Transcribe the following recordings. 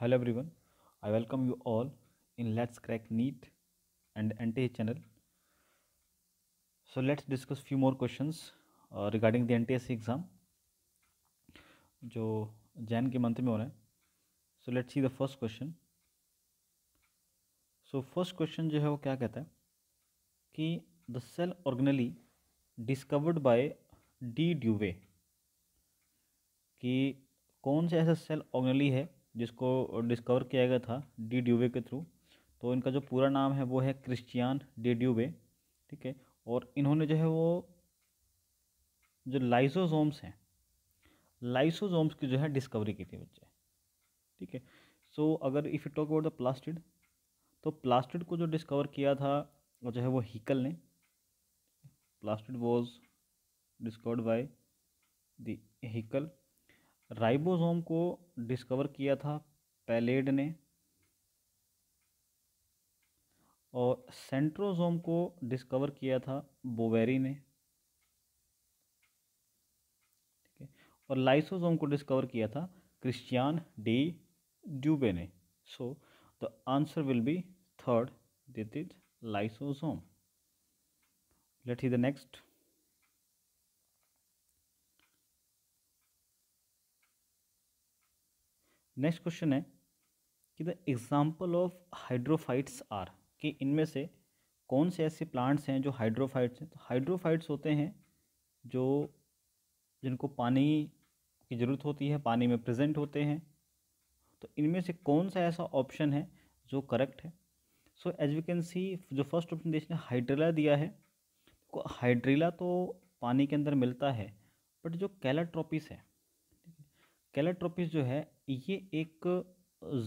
Hello everyone I welcome you all in let's crack NEET and N T H channel so let's discuss few more questions regarding the N T S C exam जो जैन के month में हो रहे हैं so let's see the first question so first question जो है वो क्या कहता है कि the cell organelle discovered by de Duve कि कौन सा ऐसा सेल ऑर्गेनली है जिसको डिस्कवर किया गया था डी ड्यूबे के थ्रू तो इनका जो पूरा नाम है वो है क्रिश्चियन डी ड्यूबे ठीक है और इन्होंने जो है वो जो लाइसोजोम्स हैं लाइसोजोम्स की जो है डिस्कवरी की थी बच्चे ठीक है सो अगर if you talk about the plastid तो प्लास्टिड को जो डिस्कवर किया था वो जो है वो हीकल ने plastid was discovered by Haeckel ribosome को डिस्कवर किया था पैलेड ने और सेंट्रोसोम को डिस्कवर किया था बोवेरी ने ठीक है और लाइसोसोम को डिस्कवर किया था क्रिश्चियन डी ड्यूबे ने so the answer will be third that is lysosome let's see the next next question है कि the example of hydrophytes are कि इनमें से कौन से ऐसे प्लांट्स हैं जो हाइड्रोफाइट्स हैं तो हाइड्रोफाइट्स होते हैं जो जिनको पानी की ज़रूरत होती है पानी में प्रेजेंट होते हैं तो इनमें से कौन सा ऐसा ऑप्शन है जो करेक्ट है so as we can see जो फर्स्ट ऑप्शन देश ने हाइड्रेला दिया है तो हाइड्रेला तो पानी के अंदर मिलता है बट जो कैलाट्रोपिस है कैलाट्रोपिस जो है ये एक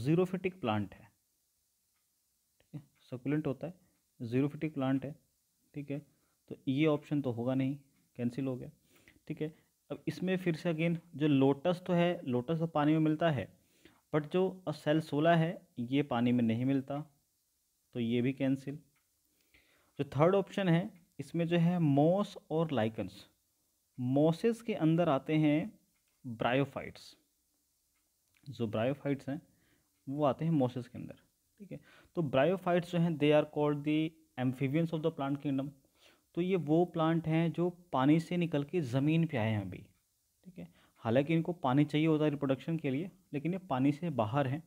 ज़ीरोफिटिक प्लांट है ठीक है सकुलेंट होता है ज़ीरोफिटिक प्लांट है ठीक है तो ये ऑप्शन तो होगा नहीं कैंसिल हो गया ठीक है अब इसमें फिर से अगेन जो लोटस तो है लोटस तो पानी में मिलता है बट जो सेल सोला है ये पानी में नहीं मिलता तो ये भी कैंसिल जो थर्ड ऑप्शन है इसमें जो है मॉस और लाइकन्स मोसेस के अंदर आते हैं ब्रायोफाइट्स जो ब्रायोफाइट्स हैं वो आते हैं मोसेस के अंदर ठीक है तो ब्रायोफाइट्स जो हैं they are called the amphibians of the plant kingdom तो ये वो प्लांट हैं जो पानी से निकल के ज़मीन पे आए हैं अभी ठीक है हालांकि इनको पानी चाहिए होता है रिप्रोडक्शन के लिए लेकिन ये पानी से बाहर हैं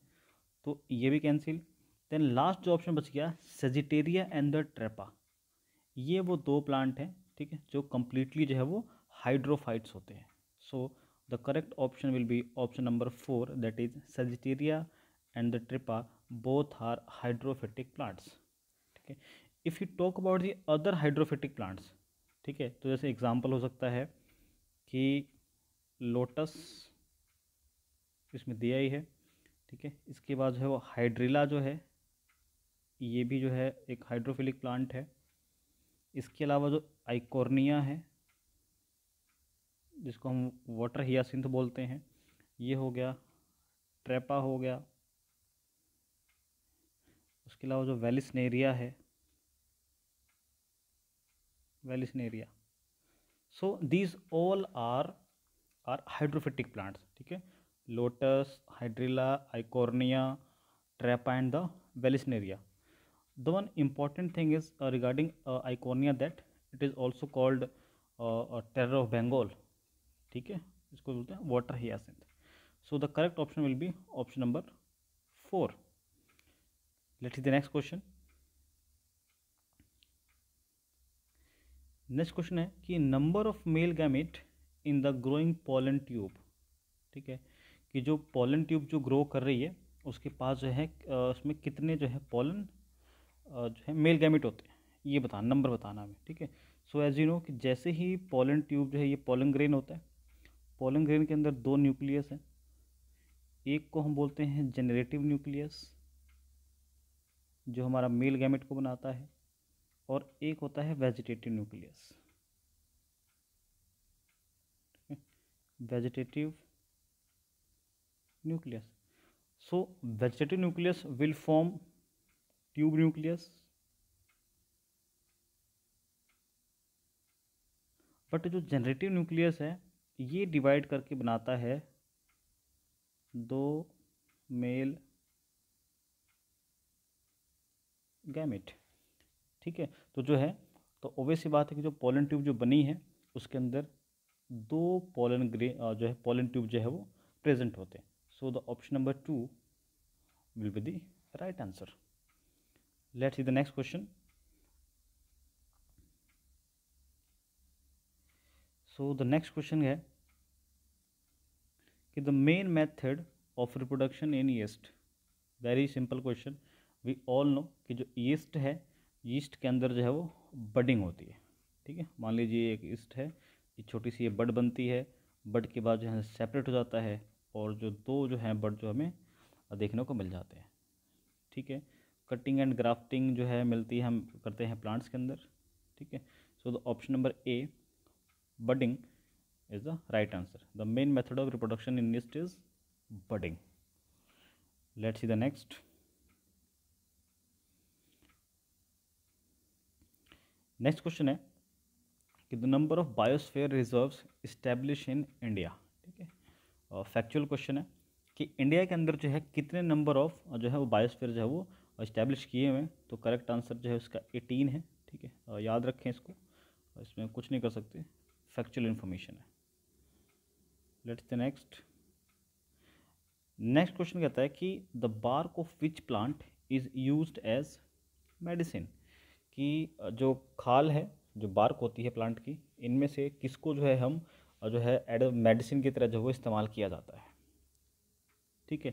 तो ये भी कैंसिल देन लास्ट जो ऑप्शन बच गया सेजिटेरिया एंड द ट्रेपा ये वो दो प्लांट हैं ठीक है जो कम्प्लीटली जो है वो हाइड्रोफाइट्स होते हैं so so, the correct option will be option number four that is Sagittaria and the Trapa both are hydrophytic plants ठीक है if you talk about the other hydrophytic plants ठीक है तो जैसे एग्जाम्पल हो सकता है कि लोटस इसमें दिया ही है ठीक है इसके बाद जो है वो हाइड्रीला जो है ये भी जो है एक हाइड्रोफिलिक प्लांट है इसके अलावा जो आइकोर्निया है जिसको हम वाटर हियासिंथ बोलते हैं ये हो गया ट्रेपा हो गया उसके अलावा जो वेलिसनेरिया है Vallisneria so these all are are hydrophytic plants ठीक है lotus Hydrilla Eichhornia Trapa and the Vallisneria the one important thing is regarding Eichhornia that it is also called terror of Bengal ठीक है इसको बोलते हैं water hyacinth so the correct option will be option number four let is the next question next question है कि number of male gamete in the growing pollen tube ठीक है कि जो पॉलन ट्यूब जो ग्रो कर रही है उसके पास जो है उसमें कितने जो है पॉलन जो है मेल गैमेट होते हैं ये बताना नंबर बताना हमें ठीक है सो एज यू नो कि जैसे ही पॉलन ट्यूब जो है ये पॉलन ग्रेन होता है पोलन ग्रेन के अंदर दो न्यूक्लियस हैं एक को हम बोलते हैं जनरेटिव न्यूक्लियस जो हमारा मेल गैमेट को बनाता है और एक होता है vegetative nucleus vegetative nucleus so vegetative nucleus will form tube nucleus but जो जनरेटिव न्यूक्लियस है ये डिवाइड करके बनाता है दो मेल गैमेट ठीक है तो जो है तो ओवे सी बात है कि जो पोलन ट्यूब जो बनी है उसके अंदर दो पोलन ग्रे जो है पोलन ट्यूब जो है वो प्रेजेंट होते हैं so the option number two will be the right answer let's see the next question so the next question है कि the main method of reproduction in yeast very simple question we all know कि जो east है east के अंदर जो है वो बडिंग होती है ठीक है मान लीजिए एक ईस्ट है ये छोटी सी ये बड बनती है बड के बाद जो है सेपरेट हो जाता है और जो दो जो हैं बड जो हमें देखने को मिल जाते हैं ठीक है कटिंग एंड ग्राफ्टिंग जो है मिलती है हम करते हैं प्लांट्स के अंदर ठीक है so the option number A budding is the right answer the main method of reproduction in nest is budding let's see the next next question है कि the number of biosphere reserves establish in India ठीक है factual question है कि India के अंदर जो है कितने नंबर ऑफ जो है वो बायोस्फेयर जो है वो इस्टेब्लिश किए हुए हैं तो करेक्ट आंसर जो है उसका एटीन है ठीक है याद रखें इसको इसमें कुछ नहीं कर सकते फैक्चुअल इन्फॉर्मेशन है let's the next next question कहता है कि the bark of which plant is use as medicine कि जो खाल है जो बार्क होती है प्लांट की इनमें से किसको जो है हम जो है एड मेडिसिन की तरह जो है इस्तेमाल किया जाता है ठीक है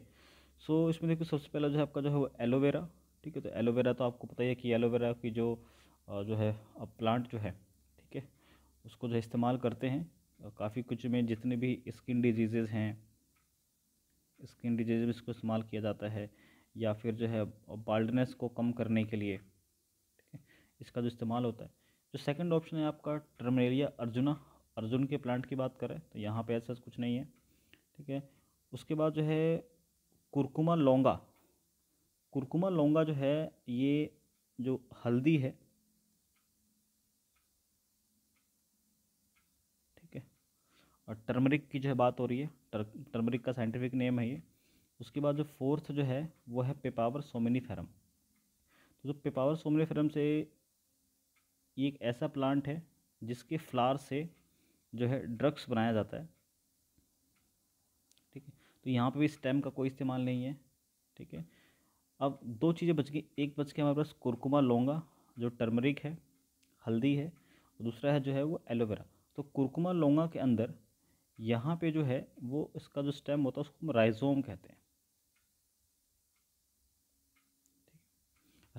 सो so, इसमें देखो सबसे पहला जो है आपका जो है वो एलोवेरा ठीक है तो एलोवेरा तो आपको पता ही है कि एलोवेरा की जो जो है प्लांट जो है उसको जो इस्तेमाल करते हैं काफ़ी कुछ में जितने भी स्किन डिजीज़ हैं स्किन डिजीज़ में इसको इस्तेमाल किया जाता है या फिर जो है बाल्डनेस को कम करने के लिए इसका जो इस्तेमाल होता है जो सेकंड ऑप्शन है आपका टर्मेरिया अर्जुना अर्जुन के प्लांट की बात करें तो यहाँ पे ऐसा कुछ नहीं है ठीक है उसके बाद जो है कुरकुमा लौंगा कुरकुमा लौंगा जो है ये जो हल्दी है और टर्मरिक की जो है बात हो रही है टर् टर्मरिक का साइंटिफिक नेम है ये उसके बाद जो फोर्थ जो है वो है पेपावर फेरम तो जो पेपावर फेरम से ये एक ऐसा प्लांट है जिसके फ्लावर से जो है ड्रग्स बनाया जाता है ठीक है तो यहाँ पे भी स्टेम का कोई इस्तेमाल नहीं है ठीक है अब दो चीज़ें बच गई एक बच के हमारे पास कुरकुमा लौंगा जो टर्मरिक है हल्दी है और दूसरा है जो है वो एलोवेरा तो कुरकुमा लौंगा के अंदर यहाँ पे जो है वो इसका जो स्टेम होता है उसको हम राइजोम कहते हैं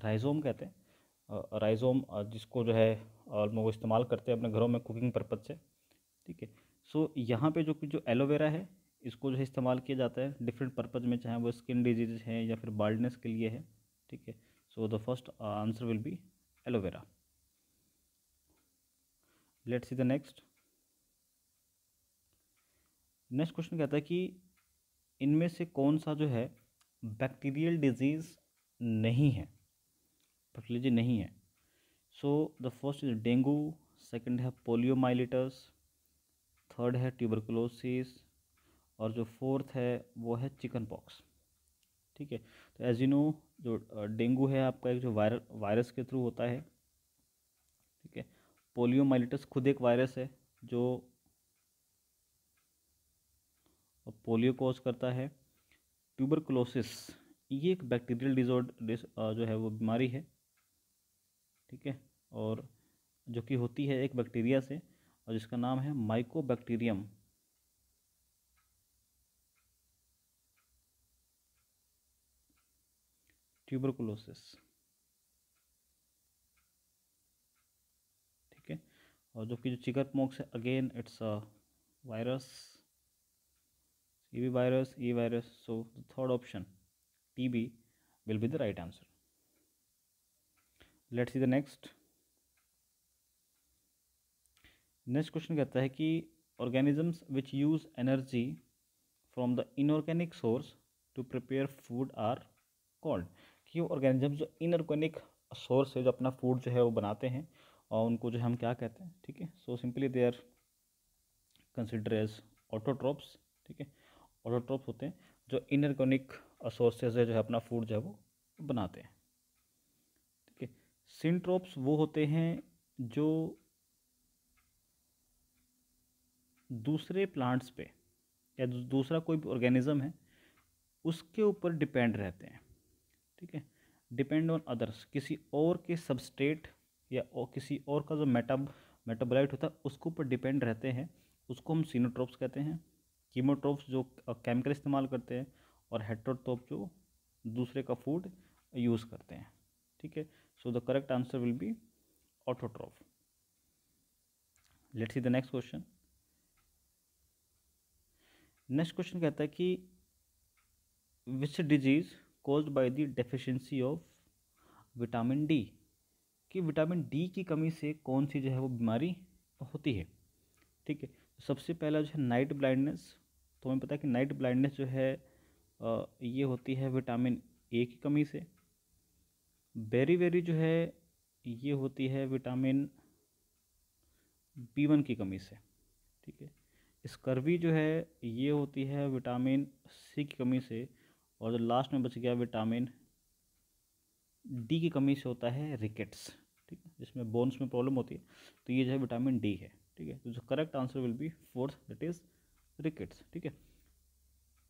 राइजोम कहते हैं राइजोम जिसको जो है और लोग इस्तेमाल करते हैं अपने घरों में कुकिंग पर्पज़ से ठीक है सो यहाँ पे जो जो एलोवेरा है इसको जो है इस्तेमाल किया जाता है डिफरेंट पर्पज़ में चाहे वो स्किन डिजीज है या फिर बाल्डनेस के लिए है ठीक है so the first answer will be aloe vera let's see the next next question कहता है कि इनमें से कौन सा जो है बैक्टीरियल डिजीज़ नहीं है लीजिए नहीं है so the first is dengue second है पोलियोमाइलिटस थर्ड है ट्यूबरकुलोसिस और जो फोर्थ है वो है चिकन पॉक्स ठीक है तो एज यू नो जो डेंगू है आपका एक जो वायर वायरस के थ्रू होता है ठीक है पोलियोमाइलिटस खुद एक वायरस है जो और पोलियो कॉज करता है ट्यूबरकुलोसिस ये एक बैक्टीरियल डिजॉर्डर जो है वो बीमारी है ठीक है और जो कि होती है एक बैक्टीरिया से और जिसका नाम है माइकोबैक्टीरियम ट्यूबरकुलोसिस ठीक है और जो कि जो चिकन मॉक्स है again it's a virus EB virus, E virus. So the third option, TB, will be the right answer. Let's see the next. Next question कहता है कि organisms which use energy from the inorganic source to prepare food are called कि वो organism जो inorganic source है जो अपना food जो है वो बनाते हैं और उनको जो हम क्या कहते हैं ठीक है so simply they are consider as autotrophs ठीक है ऑटोट्रॉप होते हैं जो इनऑर्गेनिक सोर्सेज है जो है अपना फूड जो है वो बनाते हैं ठीक है सिंट्रोप्स वो होते हैं जो दूसरे प्लांट्स पे या दूसरा कोई भी ऑर्गेनिज़म है उसके ऊपर डिपेंड रहते हैं ठीक है डिपेंड ऑन अदर्स किसी और के सबस्टेट या और किसी और का जो मेटाब मेटाबोलाइट होता है उसके ऊपर डिपेंड रहते हैं उसको हम सीनोट्रोप्स कहते हैं कीमोट्रोप्स जो केमिकल इस्तेमाल करते हैं और हेट्रोटोप जो दूसरे का फूड यूज़ करते हैं ठीक है so the correct answer will be autotroph let's see the next question next question कहता है कि which disease cause by the deficiency of vitamin D कि विटामिन डी की कमी से कौन सी जो है वो बीमारी होती है ठीक है सबसे पहला जो है नाइट ब्लाइंडनेस तो हमें पता है कि नाइट ब्लाइंडनेस जो है ये होती है विटामिन ए की कमी से बेरी वेरी जो है ये होती है विटामिन बी वन की कमी से ठीक है स्कर्वी जो है ये होती है विटामिन सी की कमी से और जो लास्ट में बच गया विटामिन डी की कमी से होता है रिकेट्स ठीक है जिसमें बोन्स में प्रॉब्लम होती है तो ये जो है विटामिन डी है ठीक है तो जो correct answer will be fourth that is rickets ठीक है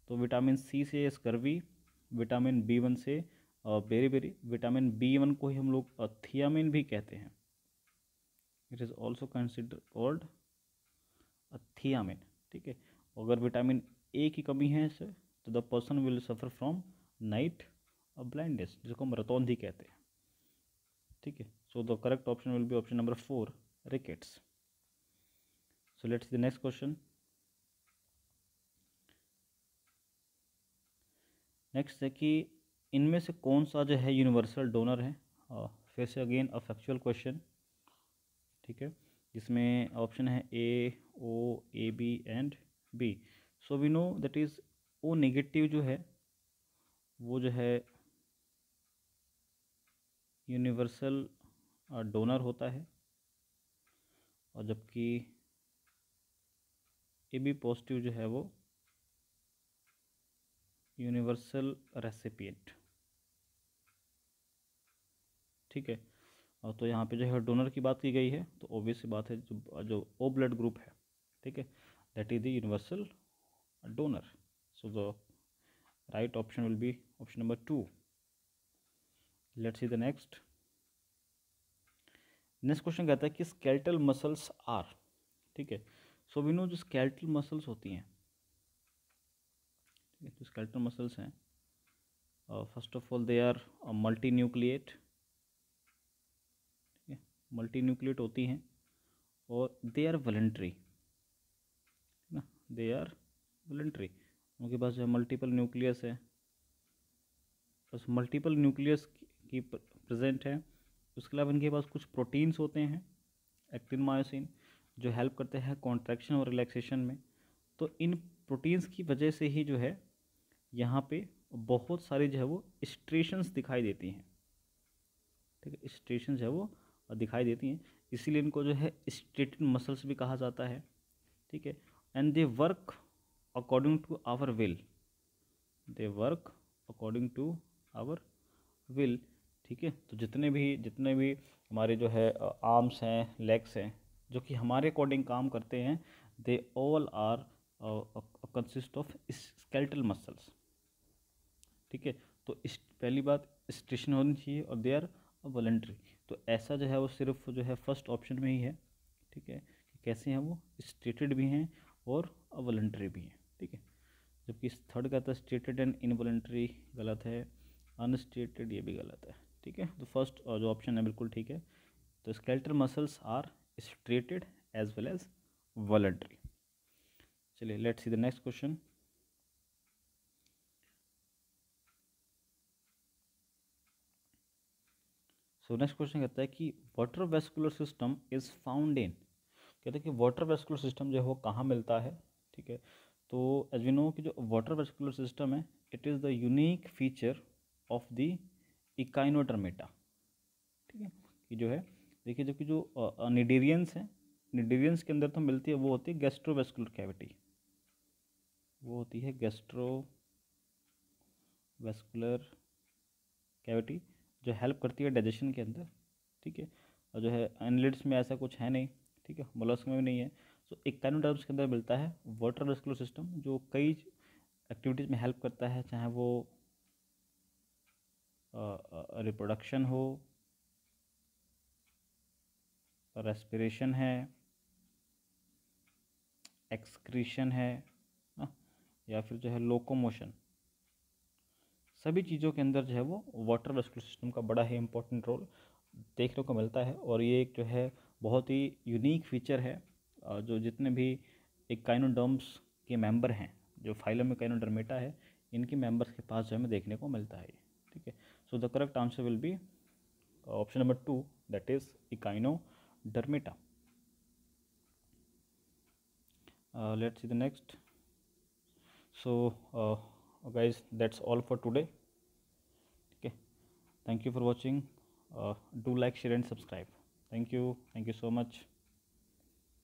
तो विटामिन सी से स्कर्वी विटामिन बी वन से beriberi vitamin B one को ही हम लोग थियामिन भी कहते हैं it is also consider called thiamine ठीक है अगर विटामिन ए की कमी है सर तो the person will suffer from night और ब्लाइंडनेस जिसको हम रतौंधी कहते हैं ठीक है so the correct option will be option number four rickets so let's the next question next है कि इनमें से कौन सा जो है यूनिवर्सल डोनर है आ, फिर से अगेन अ फैक्चुअल क्वेश्चन ठीक है जिसमें ऑप्शन है A O A B and B so we know that is O negative जो है वो जो है यूनिवर्सल डोनर होता है और जबकि ए बी पॉजिटिव जो है वो यूनिवर्सल रेसिपिएट ठीक है और तो यहाँ पे जो है डोनर की बात की गई है तो ओबियस बात है जो जो ओ ब्लड ग्रुप है ठीक है that is the universal donor so the right option will be option number two let's see the next next question कहता है कि स्केल्टल मसल्स आर ठीक है सो विनो जो स्केल्टल मसल्स होती हैं जो स्केलेटल मसल्स हैं first of all they are multi nucleate ठीक है मल्टी न्यूक्लिएट होती हैं और दे आर वलेंट्री ना दे आर वलेंट्री उनके पास जो है मल्टीपल न्यूक्लियस है बस मल्टीपल न्यूक्लियस की प्रेजेंट है उसके अलावा इनके पास कुछ प्रोटीन्स होते हैं एक्टिन मायोसिन जो हेल्प करते हैं कॉन्ट्रैक्शन और रिलैक्सेशन में तो इन प्रोटीन्स की वजह से ही जो है यहाँ पे बहुत सारे जो है वो स्टेशंस दिखाई देती हैं ठीक है स्टेशन जो है वो दिखाई देती हैं इसीलिए इनको जो है स्टेटिन मसल्स भी कहा जाता है ठीक है and they work according to our will they work according to our will ठीक है तो जितने भी जितने भी हमारे जो है आर्म्स हैं लेग्स हैं जो कि हमारे अकॉर्डिंग काम करते हैं they all are consist of skeletal muscles ठीक है तो इस पहली बात स्टेशन होनी चाहिए और दे आर वॉलेंट्री तो ऐसा जो है वो सिर्फ जो है फर्स्ट ऑप्शन में ही है ठीक है कि कैसे हैं वो स्टेटेड भी हैं और अवॉलेंट्री भी हैं ठीक है जबकि इस थर्ड का था स्टेटेड एंड इनवॉलेंट्री गलत है अनस्टेटेड ये भी गलत है ठीक है तो फर्स्ट जो ऑप्शन है बिल्कुल ठीक है तो skeletal muscles are striated as well as voluntary चलिए let's see the next question तो नेक्स्ट क्वेश्चन कहता है कि water vascular system is found in कहते हैं कि वाटर वेस्कुलर सिस्टम जो है वो कहाँ मिलता है ठीक है तो एज वी नो कि जो वाटर वेस्कुलर सिस्टम है it is the unique feature of the Echinodermata ठीक है कि जो है देखिए जबकि जो निडेरियंस है निडेरियंस के अंदर तो मिलती है वो होती है गैस्ट्रोवेस्कुलर कैविटी वो होती है गैस्ट्रो वेस्कुलर कैविटी जो हेल्प करती है डाइजेशन के अंदर ठीक है और जो है एनलिट्स में ऐसा कुछ है नहीं ठीक है मोलस्क में भी नहीं है सो so, इक्यानवे टर्म्स के अंदर मिलता है वाटर वेस्कुलर सिस्टम जो कई एक्टिविटीज़ में हेल्प करता है चाहे वो रिप्रोडक्शन हो रेस्पिरेशन है एक्सक्रीशन है हाँ? या फिर जो है लोकोमोशन सभी चीज़ों के अंदर जो है वो वाटर वेस्कुलर सिस्टम का बड़ा ही इम्पोर्टेंट रोल देखने को मिलता है और ये एक जो है बहुत ही यूनिक फीचर है जो जितने भी एक काइनोडर्म्स के मेंबर हैं जो फाइलम में काइनोडर्मेटा है इनके मेंबर्स के पास जो हमें देखने को मिलता है ठीक है so the correct answer will be option number two that is Echinodermata let's see the next so guys that's all for today okay thank you for watching uh, do like share and subscribe thank you thank you so much